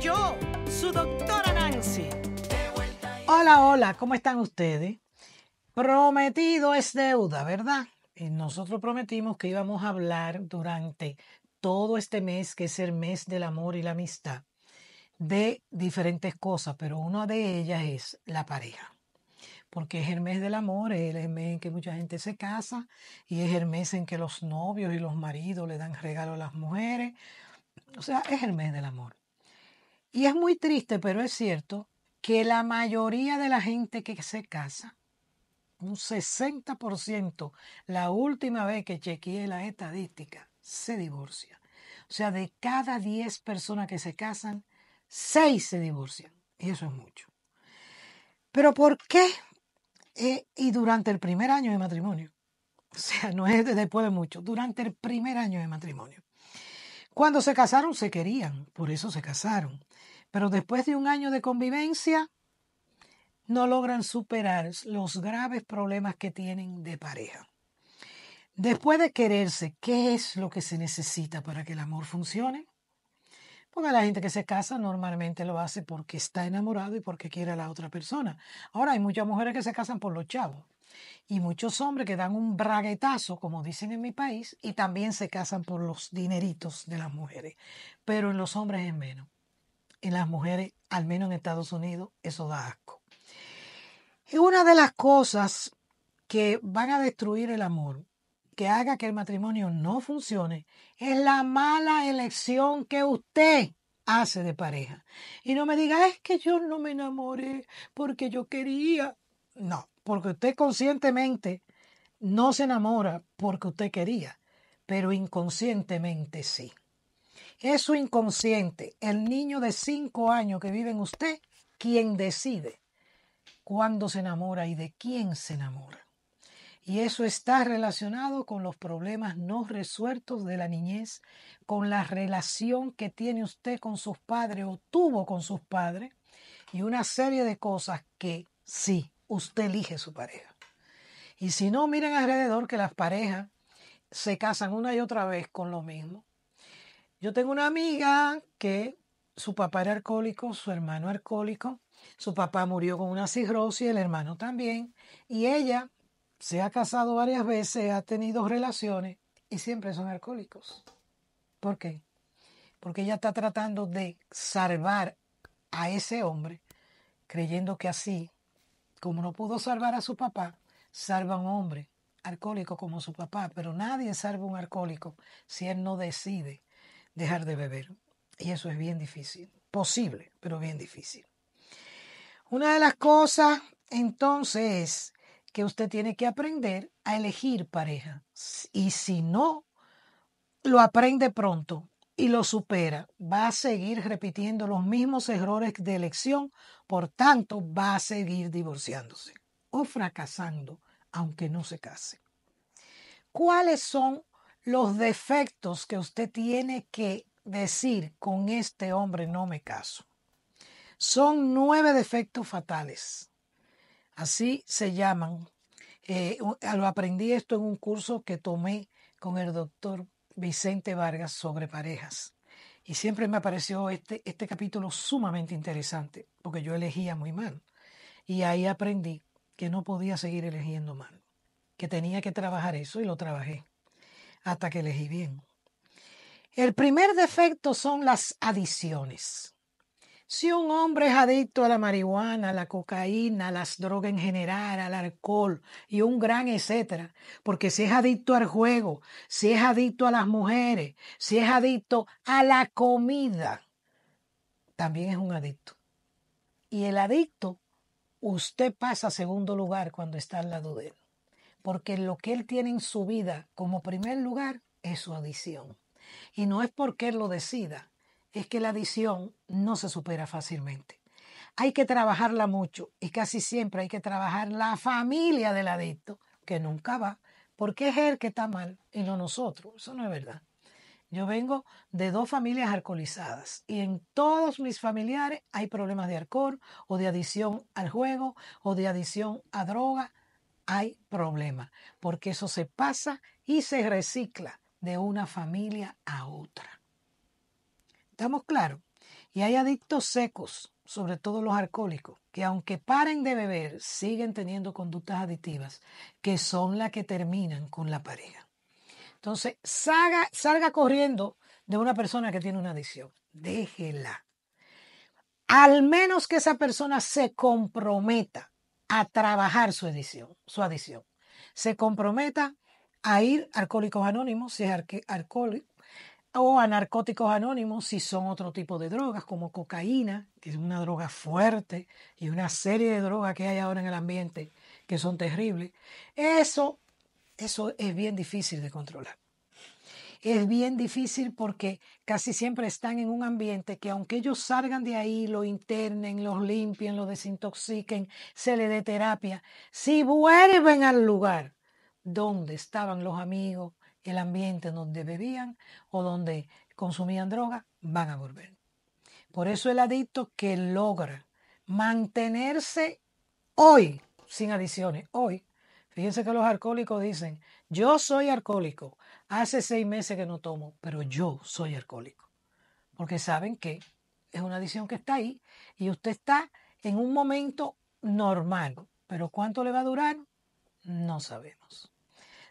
yo, su doctora Nancy. Hola, hola, ¿cómo están ustedes? Prometido es deuda, ¿verdad? Eh, nosotros prometimos que íbamos a hablar durante todo este mes, que es el mes del amor y la amistad, de diferentes cosas, pero una de ellas es la pareja porque es el mes del amor, es el mes en que mucha gente se casa y es el mes en que los novios y los maridos le dan regalo a las mujeres. O sea, es el mes del amor. Y es muy triste, pero es cierto, que la mayoría de la gente que se casa, un 60%, la última vez que chequeé la estadística, se divorcia. O sea, de cada 10 personas que se casan, 6 se divorcian. Y eso es mucho. Pero ¿por qué? Eh, y durante el primer año de matrimonio. O sea, no es después de mucho, durante el primer año de matrimonio. Cuando se casaron se querían, por eso se casaron. Pero después de un año de convivencia, no logran superar los graves problemas que tienen de pareja. Después de quererse, ¿qué es lo que se necesita para que el amor funcione? Porque la gente que se casa normalmente lo hace porque está enamorado y porque quiere a la otra persona. Ahora hay muchas mujeres que se casan por los chavos. Y muchos hombres que dan un braguetazo, como dicen en mi país, y también se casan por los dineritos de las mujeres. Pero en los hombres es menos. En las mujeres, al menos en Estados Unidos, eso da asco. Y una de las cosas que van a destruir el amor, que haga que el matrimonio no funcione, es la mala elección que usted hace de pareja. Y no me diga, es que yo no me enamoré porque yo quería. No, porque usted conscientemente no se enamora porque usted quería, pero inconscientemente sí. Es su inconsciente, el niño de cinco años que vive en usted, quien decide cuándo se enamora y de quién se enamora. Y eso está relacionado con los problemas no resueltos de la niñez, con la relación que tiene usted con sus padres o tuvo con sus padres y una serie de cosas que sí usted elige su pareja. Y si no, miren alrededor que las parejas se casan una y otra vez con lo mismo. Yo tengo una amiga que su papá era alcohólico, su hermano alcohólico, su papá murió con una cirrosis, el hermano también, y ella se ha casado varias veces, ha tenido relaciones y siempre son alcohólicos. ¿Por qué? Porque ella está tratando de salvar a ese hombre creyendo que así como no pudo salvar a su papá, salva a un hombre alcohólico como su papá, pero nadie salva a un alcohólico si él no decide dejar de beber. Y eso es bien difícil, posible, pero bien difícil. Una de las cosas entonces que usted tiene que aprender a elegir pareja. Y si no, lo aprende pronto y lo supera, va a seguir repitiendo los mismos errores de elección, por tanto va a seguir divorciándose o fracasando, aunque no se case. ¿Cuáles son los defectos que usted tiene que decir con este hombre no me caso? Son nueve defectos fatales. Así se llaman. Eh, lo aprendí esto en un curso que tomé con el doctor Vicente Vargas sobre parejas. Y siempre me apareció este, este capítulo sumamente interesante, porque yo elegía muy mal. Y ahí aprendí que no podía seguir eligiendo mal, que tenía que trabajar eso y lo trabajé hasta que elegí bien. El primer defecto son las adiciones. Si un hombre es adicto a la marihuana, a la cocaína, a las drogas en general, al alcohol y un gran etcétera, porque si es adicto al juego, si es adicto a las mujeres, si es adicto a la comida, también es un adicto. Y el adicto, usted pasa a segundo lugar cuando está al lado de él, porque lo que él tiene en su vida como primer lugar es su adicción. Y no es porque él lo decida, es que la adicción no se supera fácilmente. Hay que trabajarla mucho y casi siempre hay que trabajar la familia del adicto, que nunca va, porque es él que está mal y no nosotros. Eso no es verdad. Yo vengo de dos familias alcoholizadas y en todos mis familiares hay problemas de alcohol o de adicción al juego o de adicción a droga. Hay problemas porque eso se pasa y se recicla de una familia a otra. Estamos claros. Y hay adictos secos, sobre todo los alcohólicos, que aunque paren de beber, siguen teniendo conductas adictivas, que son las que terminan con la pareja. Entonces, salga, salga corriendo de una persona que tiene una adicción. Déjela. Al menos que esa persona se comprometa a trabajar su adicción, su Se comprometa a ir Alcohólicos Anónimos, si es alcohólico, o a narcóticos anónimos si son otro tipo de drogas, como cocaína, que es una droga fuerte, y una serie de drogas que hay ahora en el ambiente que son terribles. Eso, eso es bien difícil de controlar. Es bien difícil porque casi siempre están en un ambiente que aunque ellos salgan de ahí, lo internen, los limpien, lo desintoxiquen, se le dé terapia, si vuelven al lugar donde estaban los amigos, el ambiente donde bebían o donde consumían droga, van a volver. Por eso el adicto que logra mantenerse hoy, sin adiciones, hoy, fíjense que los alcohólicos dicen, yo soy alcohólico, hace seis meses que no tomo, pero yo soy alcohólico, porque saben que es una adicción que está ahí y usted está en un momento normal, pero cuánto le va a durar, no sabemos.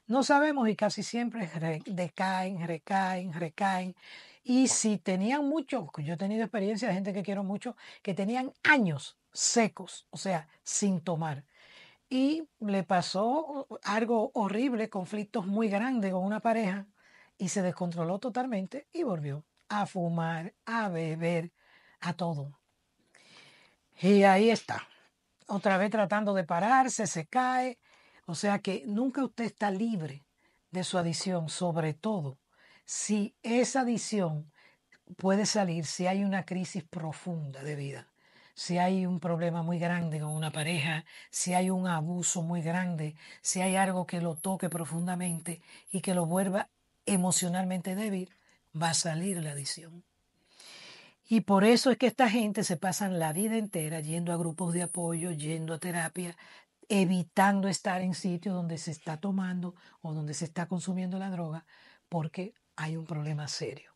No sabemos y casi siempre decaen, recaen, recaen. Y si tenían mucho, yo he tenido experiencia de gente que quiero mucho, que tenían años secos, o sea, sin tomar. Y le pasó uh, algo horrible, conflictos muy grandes con una pareja, y se descontroló totalmente y volvió a fumar, a beber, a todo. Y ahí está. Otra vez tratando de pararse, se cae, o sea que nunca usted está libre de su adicción, sobre todo si esa adicción puede salir si hay una crisis profunda de vida, si hay un problema muy grande con una pareja, si hay un abuso muy grande, si hay algo que lo toque profundamente y que lo vuelva emocionalmente débil, va a salir la adicción. Y por eso es que esta gente se pasan la vida entera yendo a grupos de apoyo, yendo a terapia, evitando estar en sitios donde se está tomando o donde se está consumiendo la droga porque hay un problema serio.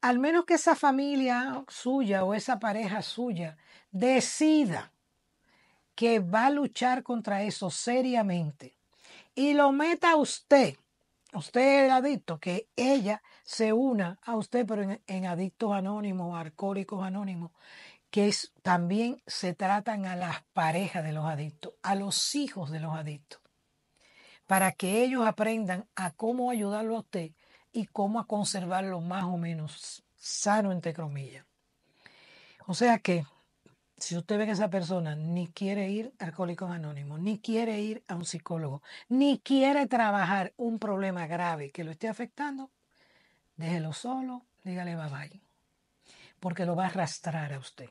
Al menos que esa familia suya o esa pareja suya decida que va a luchar contra eso seriamente y lo meta a usted, usted el adicto, que ella se una a usted, pero en, en adictos anónimos, alcohólicos anónimos, que también se tratan a las parejas de los adictos, a los hijos de los adictos, para que ellos aprendan a cómo ayudarlo a usted y cómo a conservarlo más o menos sano, entre comillas. O sea que si usted ve que esa persona ni quiere ir a Alcohólicos Anónimos, ni quiere ir a un psicólogo, ni quiere trabajar un problema grave que lo esté afectando, déjelo solo, dígale bye bye, porque lo va a arrastrar a usted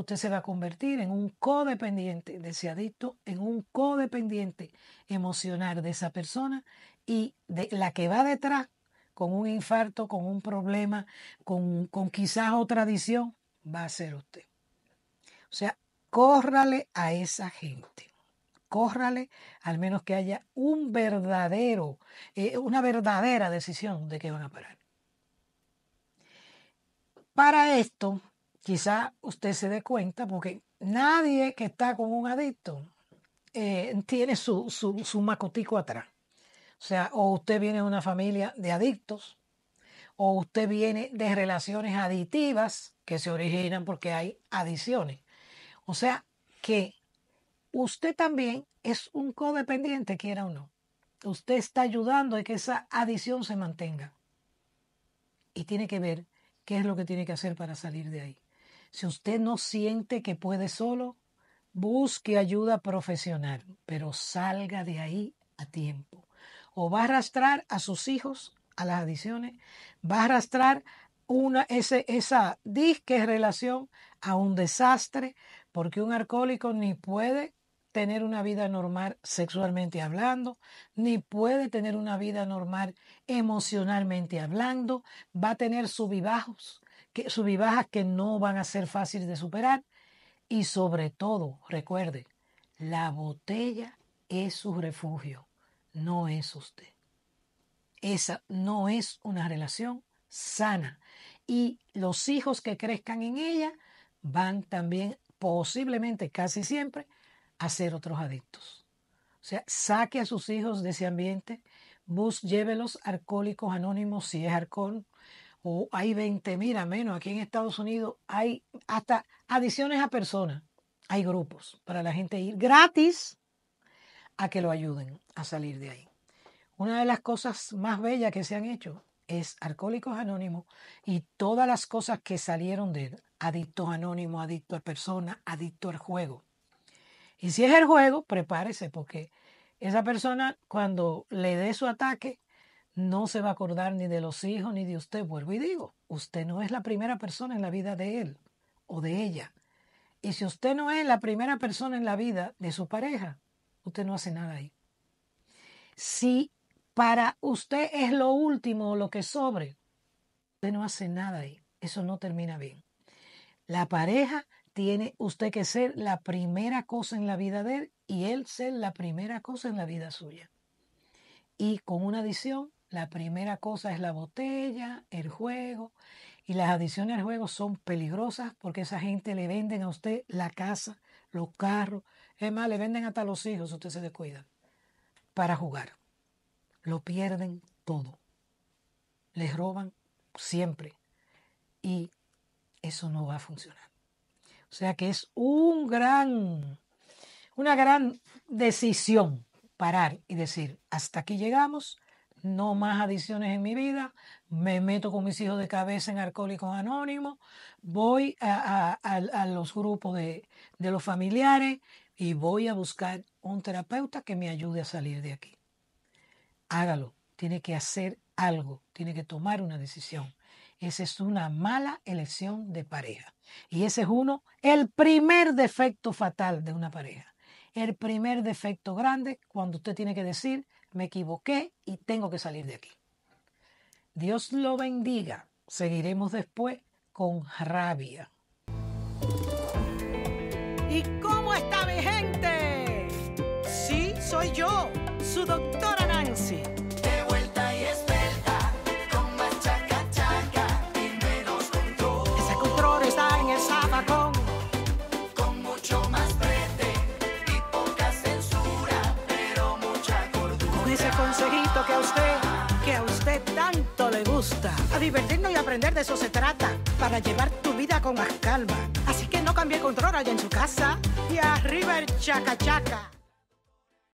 usted se va a convertir en un codependiente de ese adicto, en un codependiente emocional de esa persona y de la que va detrás con un infarto, con un problema, con, quizás otra adicción, va a ser usted. O sea, córrale a esa gente córrale, al menos que haya un verdadero, eh, una verdadera decisión de que van a parar. Para esto, quizá usted se dé cuenta, porque nadie que está con un adicto eh, tiene su, su, su macotico atrás. O sea, o usted viene de una familia de adictos, o usted viene de relaciones aditivas que se originan porque hay adiciones. O sea, que usted también es un codependiente, quiera o no. Usted está ayudando a que esa adición se mantenga. Y tiene que ver qué es lo que tiene que hacer para salir de ahí. Si usted no siente que puede solo, busque ayuda profesional, pero salga de ahí a tiempo. O va a arrastrar a sus hijos a las adiciones, va a arrastrar una, esa disque relación a un desastre, porque un alcohólico ni puede tener una vida normal sexualmente hablando, ni puede tener una vida normal emocionalmente hablando, va a tener subibajos, que, subibajas que no van a ser fáciles de superar. Y sobre todo, recuerde, la botella es su refugio, no es usted. Esa no es una relación sana. Y los hijos que crezcan en ella van también, posiblemente casi siempre, a ser otros adictos. O sea, saque a sus hijos de ese ambiente, bus, llévelos alcohólicos anónimos si es alcohol, o oh, hay 20 mil a menos. Aquí en Estados Unidos hay hasta adiciones a personas. Hay grupos para la gente ir gratis a que lo ayuden a salir de ahí. Una de las cosas más bellas que se han hecho es Alcohólicos Anónimos y todas las cosas que salieron de él. Adictos Anónimos, adicto a personas, adicto al juego. Y si es el juego, prepárese porque esa persona cuando le dé su ataque no se va a acordar ni de los hijos ni de usted. Vuelvo y digo, usted no es la primera persona en la vida de él o de ella. Y si usted no es la primera persona en la vida de su pareja, usted no hace nada ahí. Si para usted es lo último o lo que sobre, usted no hace nada ahí. Eso no termina bien. La pareja tiene usted que ser la primera cosa en la vida de él y él ser la primera cosa en la vida suya. Y con una adición, la primera cosa es la botella, el juego, y las adiciones al juego son peligrosas porque esa gente le venden a usted la casa, los carros, es más, le venden hasta los hijos, si usted se descuida, para jugar. Lo pierden todo. Les roban siempre. Y eso no va a funcionar. O sea que es un gran, una gran decisión parar y decir, hasta aquí llegamos, no más adicciones en mi vida, me meto con mis hijos de cabeza en Alcohólicos Anónimos, voy a, los grupos de, de, los familiares y voy a buscar un terapeuta que me ayude a salir de aquí. Hágalo, tiene que hacer algo, tiene que tomar una decisión. Esa es una mala elección de pareja. Y ese es uno, el primer defecto fatal de una pareja. El primer defecto grande cuando usted tiene que decir, me equivoqué y tengo que salir de aquí. Dios lo bendiga. Seguiremos después con rabia. ¿Y cómo está mi gente? Sí, soy yo, su doctora que a usted, que a usted tanto le gusta. A divertirnos y aprender de eso se trata, para llevar tu vida con más calma. Así que no cambie el control allá en su casa y arriba el chaca chaca.